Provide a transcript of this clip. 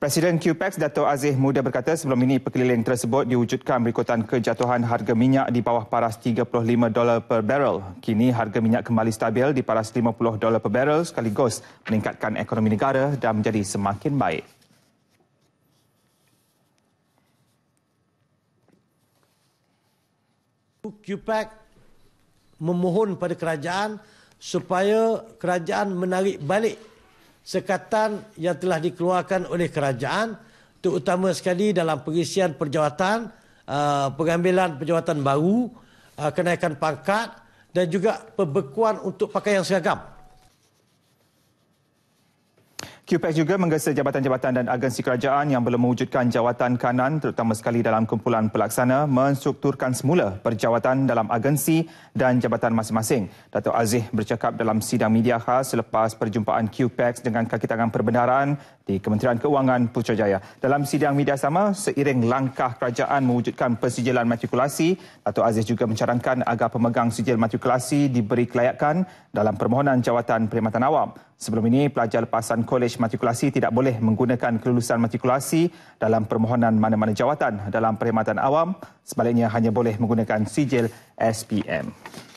Presiden QPEX Dato Aziz Muda berkata sebelum ini perkeliling tersebut diwujudkan berikutan kejatuhan harga minyak di bawah paras 35 dolar per barrel. Kini harga minyak kembali stabil di paras 50 dolar per barrel sekaligus meningkatkan ekonomi negara dan menjadi semakin baik. QPEX memohon pada kerajaan supaya kerajaan menarik balik sekatan yang telah dikeluarkan oleh kerajaan terutama sekali dalam pengisian perjawatan, uh, pengambilan perjawatan baru, uh, kenaikan pangkat dan juga pembekuan untuk pakaian seragam. QPS juga menggesa jabatan-jabatan dan agensi kerajaan yang belum mewujudkan jawatan kanan terutama sekali dalam kumpulan pelaksana menstrukturkan semula perjawatan dalam agensi dan jabatan masing-masing. Dato' Aziz bercakap dalam sidang media khas selepas perjumpaan QPEX dengan kakitangan perbenaran di Kementerian Keuangan Putrajaya. Dalam sidang media sama, seiring langkah kerajaan mewujudkan persijilan matrikulasi, Dato' Aziz juga mencarangkan agar pemegang sijil matrikulasi diberi kelayakan dalam permohonan jawatan perkhidmatan awam. Sebelum ini, pelajar lepasan kolej matrikulasi tidak boleh menggunakan kelulusan matrikulasi dalam permohonan mana-mana jawatan dalam perkhidmatan awam. Sebaliknya, hanya boleh menggunakan sijil SPM.